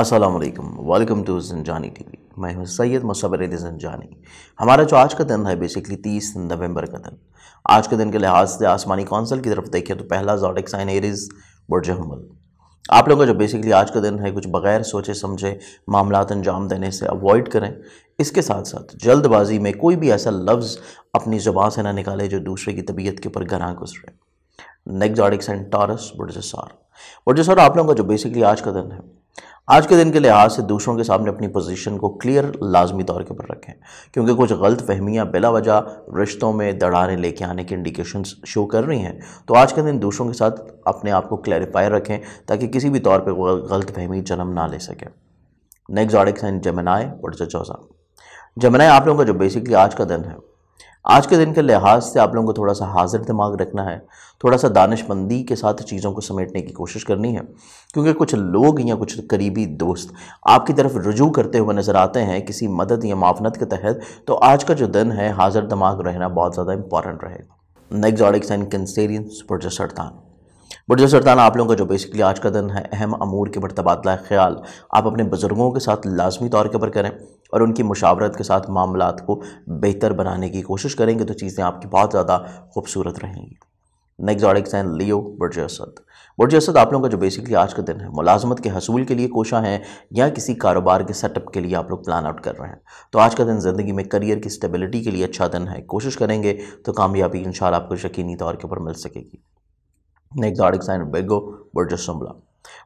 अस्सलाम वालेकुम welcome to जंजानी TV मैं हूं सैयद मुसबर जंजानी हमारा जो आज का दिन है बेसिकली तीस नवंबर का दिन आज के दिन के लिहाज से आसमानी कौंसल की तरफ देखें तो पहला जॉडिक साइन एरिज बुरज हमल आप लोगों का जो बेसिकली आज का दिन है कुछ बगैर सोचे समझे मामला अंजाम देने से अवॉइड करें इसके साथ साथ जल्दबाजी में कोई भी ऐसा लफ्ज़ अपनी ज़ुबान से ना निकाले जो दूसरे की तबीयत के ऊपर गनाह गुजरे नेक्स्ट जॉडिक साइन टॉरस बुरज सार बुरज सार आप लोगों का जो बेसिकली आज का दिन है आज के दिन के लिहाज से दूसरों के सामने अपनी पोजीशन को क्लियर लाजमी तौर के ऊपर रखें क्योंकि कुछ गलत फहमियाँ बिला वजह रिश्तों में दड़ाने लेके आने के इंडिकेशंस शो कर रही हैं तो आज के दिन दूसरों के साथ अपने आप को क्लैरिफाई रखें ताकि किसी भी तौर पर गलत फहमी जन्म ना ले सकें नेक्स्ट ऑडिक साइन जमनाए और चौसा जमनाए आप लोगों का जो बेसिकली आज का दिन है आज के दिन के लिहाज से आप लोगों को थोड़ा सा हाजिर दिमाग रखना है थोड़ा सा दानशमंदी के साथ चीज़ों को समेटने की कोशिश करनी है क्योंकि कुछ लोग या कुछ करीबी दोस्त आपकी तरफ रुजू करते हुए नज़र आते हैं किसी मदद या माफनत के तहत तो आज का जो दिन है हाजिर दिमाग रहना बहुत ज़्यादा इंपॉर्टेंट रहेगा नेक्स्ट ऑडिक्स एंड कंसेरियन सुपर बट सरतान आप लोगों का जो बेसिकली आज का दिन है अहम अमूर के ऊपर तबादला ख्याल आप अपने बुज़ुर्गों के साथ लाजमी तौर के ऊपर करें और उनकी मुशावरत के साथ मामला को बेहतर बनाने की कोशिश करेंगे तो चीज़ें आपकी बहुत ज़्यादा खूबसूरत रहेंगी नेक्स्ट ऑडिक सैन लियो बुरज असद बुरज असद आप लोगों का जो बेसिकली आज का दिन है मुलाजमत के हसूल के लिए कोशा है या किसी कारोबार के सेटअप के लिए आप लोग प्लान आउट कर रहे हैं तो आज का दिन ज़िंदगी में करियर की स्टेबिलिटी के लिए अच्छा दिन है कोशिश करेंगे तो कामयाबी इन आपको यकीनी तौर के ऊपर मिल सकेगी नेक ज़ोडिक साइन वेगो برج ਸੰਬਲ।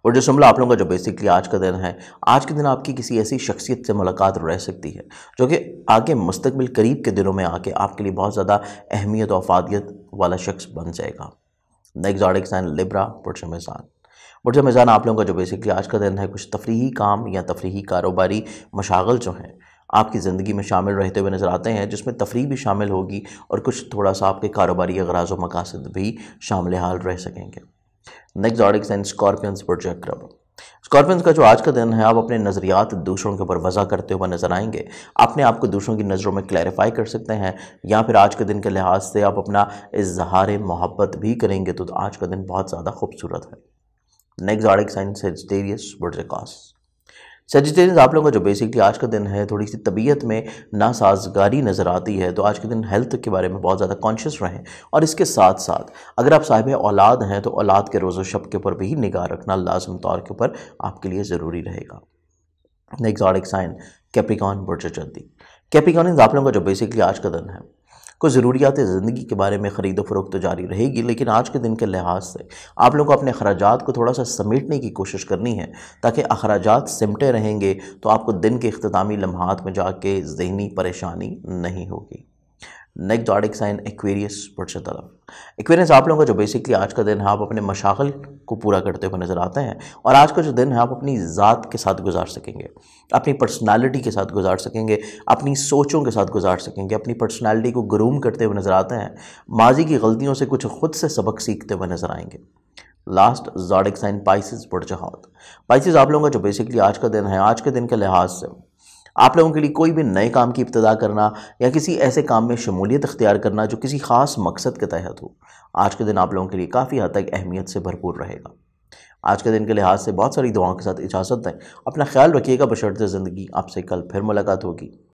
برج ਸੰਬਲ આપ લોકો કા જો બેસિકલી આજ કા ਦਿਨ હૈ આજ કે દિન આપકી kisi ایسی शख्सियत સે મુલાકાત હો રહે સકતી હૈ જો કે આગે મસ્તકબલ કરીબ કે દિલો મે આ કે આપકે લિયે બહોત જ્યાદા અહેમિયત ઓર ફાદિયત વાલા શખ્સ બન જાયેગા। नेक ज़ोडिक साइन લિબ્રા برج મિзан। برج મિзан આપ લોકો કા જો બેસિકલી આજ કા ਦਿન હૈ કુછ તફ્રીહી કામ યા તફ્રીહી कारोबारी મશાગલ જો હૈ आपकी ज़िंदगी में शामिल रहते हुए नज़र आते हैं जिसमें तफरी भी शामिल होगी और कुछ थोड़ा सा आपके कारोबारी अगराज व मकासद भी शामिल हाल रह सकेंगे नेक्स्ट ऑडिक्स एंड स्कॉर्पियंस प्रोजेक्ट क्रब स्कॉर्पियंस का जो आज का दिन है आप अपने नज़रियात दूसरों के ऊपर वजह करते हुए नज़र आएंगे अपने आप को दूसरों की नज़रों में क्लैरिफाई कर सकते हैं या फिर आज के दिन के लिहाज से आप अपना इजहार मोहब्बत भी करेंगे तो आज का दिन बहुत ज़्यादा खूबसूरत है next zodiac signs Sagittarius Sagittarians आप लोगों का जो बेसिकली आज का दिन है थोड़ी सी तबीयत में नासाजगारी नज़र आती है तो आज के दिन हेल्थ के बारे में बहुत ज़्यादा कॉन्शियस रहें और इसके साथ साथ अगर आप साहिब औलाद हैं तो औलाद के रोज़ शब के ऊपर भी निगाह रखना लाजम तौर के ऊपर आपके लिए ज़रूरी रहेगा नेक्स्ट साइन कैपिकॉन बुर्ज कैपिकॉन कैप्रिकॉन आप लोगों का जो बेसिकली आज का दिन है को ज़रूरियात ज़िंदगी के बारे में ख़रीदो फ़रोख्त तो जारी रहेगी लेकिन आज के दिन के लिहाज से आप लोगों को अपने अखराज को थोड़ा सा समेटने की कोशिश करनी है ताकि अखराज सिमटे रहेंगे तो आपको दिन के अख्तामी लम्हात में जाके जहनी परेशानी नहीं होगी नेक्स्ट साइन एक्वेरियस बढ़शत तलब एक्वेरियस आप लोगों का जो बेसिकली आज का दिन है आप अपने मशागल को पूरा करते हुए नज़र आते हैं और आज का जो दिन है आप अपनी ज़ात के साथ गुजार सकेंगे अपनी पर्सनालिटी के साथ गुजार सकेंगे अपनी सोचों के साथ गुजार सकेंगे अपनी पर्सनालिटी को ग्रूम करते हुए नज़र आते हैं माजी की गलतियों से कुछ खुद से सबक सीखते हुए नज़र आएंगे लास्ट जॉडिक साइन पाइसिस बुरजहात पाइसिस आप लोगों का जो बेसिकली आज का दिन है आज के दिन के लिहाज से आप लोगों के लिए कोई भी नए काम की इब्तदा करना या किसी ऐसे काम में शमूलियत अख्तियार करना जो किसी ख़ास मकसद के तहत हो आज के दिन आप लोगों के लिए काफ़ी हद तक अहमियत से भरपूर रहेगा आज के दिन के लिहाज से बहुत सारी दुआओं के साथ इजाज़त दें अपना ख्याल रखिएगा बशर्त ज़िंदगी आपसे कल फिर मुलाकात होगी